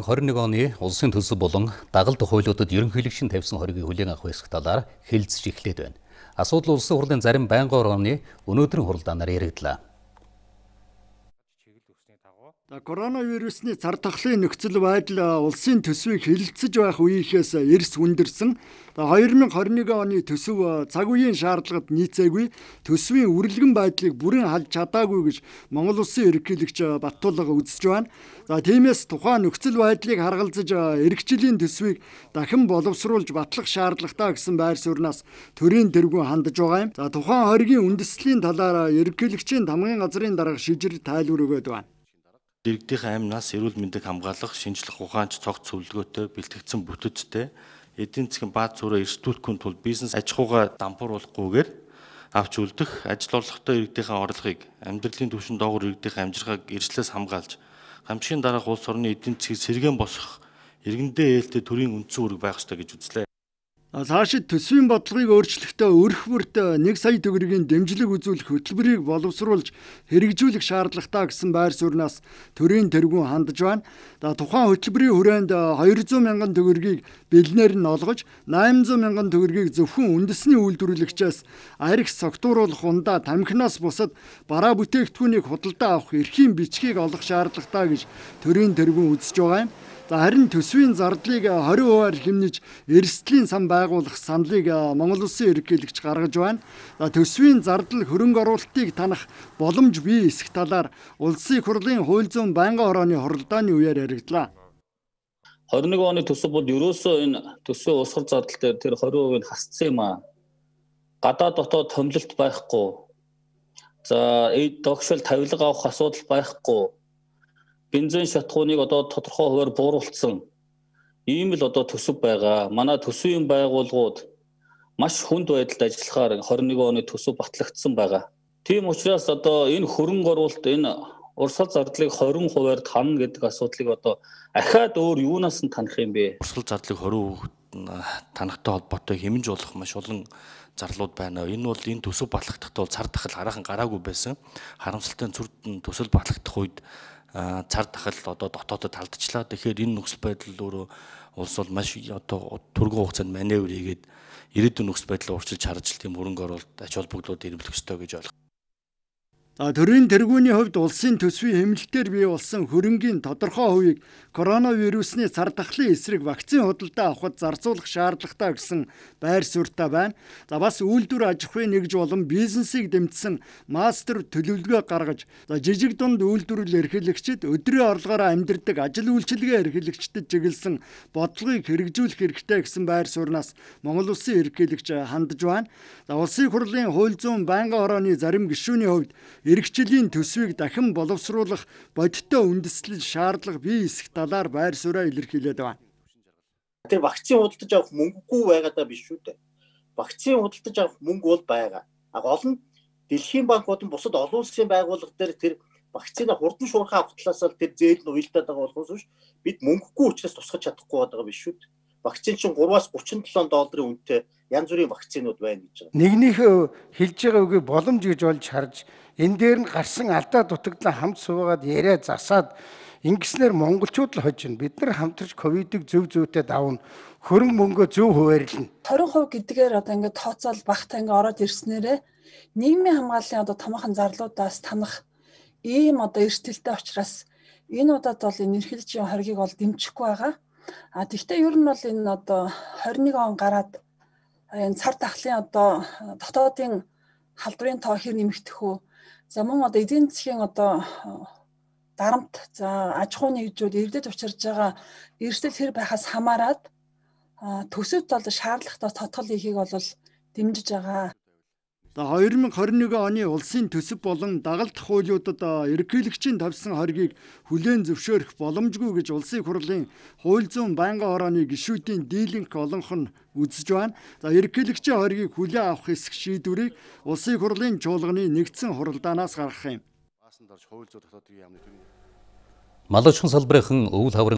2021 оны улсын төсөв болон дагалд хуулиудад ерөнхийлөгчийн тавьсан хоригийн хүлээн авах хэсэг талаар хэлэлцэж эхлээд байна. Асуудал улсын хурлын зарим байнгын орооны өнөөдрийн хуралдаанаар яригдлаа. За коронавирусны цар тахлын нөхцөл байдал улсын төсвийг хилэлцэж байх үеийнхээс эрс хүндэрсэн. 2021 оны төсөв цаг үеийн шаардлагад нийцээгүй төсвийн үрэлгэн байдлыг бүрэн халж чадаагүй гэж Монгол улсын ерөнхийлөгч Баттуулга үзэж байна. За тиймээс тухайн нөхцөл байдлыг харгалзаж эргэжлийн төсвийг дахин боловсруулж батлах шаардлагатай гэсэн байр суурнаас төрийн тэргүүн хандаж байгаа юм. За тухайн хоргийн үндэслэлийн талаар ерөнхийлөгчийн тамгын газрын дарга шижир тайлбар өгөөд байна дэргэдийн аймнаас эрүүл мэндийг хамгаалах, шинжлэх ухаанч цогц зөвлөгөөтэй бэлтгэгдсэн бүтэцтэй эдийн засгийн бааз зураа эрсдүүлэхүн тулд бизнес аж ахуйгаа дампууруулахгүйгээр авч үлдэх ажил олгохтой иргэдийнхээ орлогыг амьдралын түвшин доогуур иргэдийнхээ амжиргааг эрслээс хамгаалж хамгийн дараах улс орны эдийн засгийг сэргээн босгох иргэндээ ээлтэй төрийн үндсэн үүрэг байх ёстой гэж үзлээ цаашид төсвийн бодлогыг өөрчлөхдөө өрх бүрт 1 сая төгрөгийн дэмжлэг үзүүлэх хөтөлбөрийг боловсруулж хэрэгжүүлэх шаардлагатай гэсэн байр суурнаас төрийн тэргүүн хандж байна. За тухайн хөтөлбөрийн хүрээнд 200 мянган төгрөгийг бэлнээр нь олгож 800 мянган төгрөгийг зөвхөн үндэсний үйлдвэрлэгчээс аригс согтууруулах ундаа тамхинаас бусад бараа бүтээгдэхүүнийг худалдаа авах эрхийн бичгийг олох шаардлагатай гэж төрийн тэргүүн үзэж байгаа юм. За харин төсвийн зардлыг 20%-аар э, хэмнэж эрсдлийн сан байгуулах саналыг э, Монгол улсын ерөнхийлөгч гаргаж байна. За төсвийн зардал хөрөнгө оруулалтыг танах боломж бий эсэх талаар улсын хурлын хууль зүйн байнгын хорооны хоролдооны үеэр яригдлаа. 21 оны төсөв бол ерөөсөө энэ төсвийн усгал зардал дээр тэр 20% нь хасцсан юм аа. Гадаа дотоод томлилт байхгүй. За догшил тавилга авах асуудал байхгүй бензин шатхууныг одоо тодорхой хуваар бууруулсан ийм л одоо төсөв байгаа. Манай төсвийн байгууллагууд маш хүнд байдалд ажиллахаар 21 оны төсөв батлагдсан байгаа. Тийм учраас одоо энэ хөрөнгө оруулалт энэ урсгал зардлыг 20%-аар тань гэдэг асуудлыг одоо ахаад өөр юунаас нь танах юм бэ? Урсгал зардлыг 20% танахтай холбоотой хэмжиж болох маш олон зарлууд байна. Энэ бол энэ төсөв батлагдахтаа бол цар тахал хараахан гараагүй байсан. Харамсалтай зүрд төсөл батлагдах үед цар тахал одоо дотоодод алдчихлаа. Тэгэхээр энэ нөхцөл байдал өөрөө улс бол маш одоо түргэн хугацаанд маневр хийгээд ирээдүйн нөхцөл байдлыг урьдчилж харж тийм хөрөнгө оруулалт ач холбогдлууд эрэмлэх ёстой гэж ойлгоо. За төрийн тэргүүний хувьд улсын төсвийн хэмнэлтээр бий болсон хөрөнгийн тодорхой хувийг коронавирусны цар тахлын эсрэг вакцины худалдаа авахд зарцуулах шаардлагатай гэсэн байр суурьтай байна. За бас үйлдвэр аж ахуйн нэгж болон бизнесийг дэмжсэн мастер төлөвлөгөө гаргаж за жижиг дунд үйлдвэрлэл эрхлэгчид өдрийн орлогоор амьдардаг ажил үйлчилгээ эрхлэгчдэд чиглэсэн бодлогыг хэрэгжүүлэх хэрэгтэй гэсэн байр суурнаас Монгол улсын эрхлэгч хандж байна. За улсын хурлын хууль зүйн байнгын хорооны зарим гишүүний хувьд Иргэжлийн төсвийг дахин боловсруулах бодиттой үндэслэл шаардлага бие хэсэг талаар байр суурь илэрхийлээд байна. Тэр вакцины худалдаж авах мөнгөгүй байгаадаа биш шүү дээ. Вакцины худалдаж авах мөнгө бол байгаа. Аг олон дэлхийн банкуд нь бусад олон улсын байгууллага дээр тэр вакцина хурдан шуурхаа авах талаас л тэр зээл нь уйлдаад байгаа болохоос биш бид мөнгөгүй учраас тусгаж чадахгүй байгаа биш шүү дээ вакцин чинь 3-аас 37 долларын үнэтэй янз бүрийн вакцинууд байна гэж байгаа. Нэгнийх э, хэлж байгаа үгүй боломж гэж болж харж энэ дээр нь гарсан алдаа дутагдлаа хамт суугаад яриа засаад ингэснээр монголчууд л хож байна. Бид нар хамтарч ковидыг зөв зөвтэй давна. Хөрөн мөнгөө зөв хуваарлна. 20% гэдгээр одоо ингээд тооцоол багтаа ингээд ороод ирснээрээ нийгмийн хамгааллын одоо томоохон зарлуудаас танах ийм одоо эрсдэлтэй учраас энэ удаад бол энэ эрхэлжийн хоргийг бол дэмжихгүй байгаа А тэгвэл ер нь бол энэ одоо 21 он гараад энэ цар тахлын одоо дотоодын халдварын тоо хэр нэмэгдэх үү? За мөн одоо эдийн засгийн одоо дарамт за аж ахуйн нэгжүүд эрдэд учирж байгаа эрсдэл хэр байхаас хамаарат төсөвт бол шаардлагатай тотгол хийхийг бол дэмжиж байгаа. 2021 оны улсын төсөв болон дагалт хуулиудад ерөнхийлөгчийн тавьсан хоргийг хүлээн зөвшөөрөх боломжгүй гэж улсын хурлын хууль зүйн байнгын хорооны гишүүдийн дийлэнх олонх нь үзэж байна. За ерөнхийлөгчийн хоргийг хүлээн авах хэсэг шийдвэрийг улсын хурлын чуулганы нэгдсэн хуралдаанаас гаргах юм. Малчин салбарын өвөл хаврын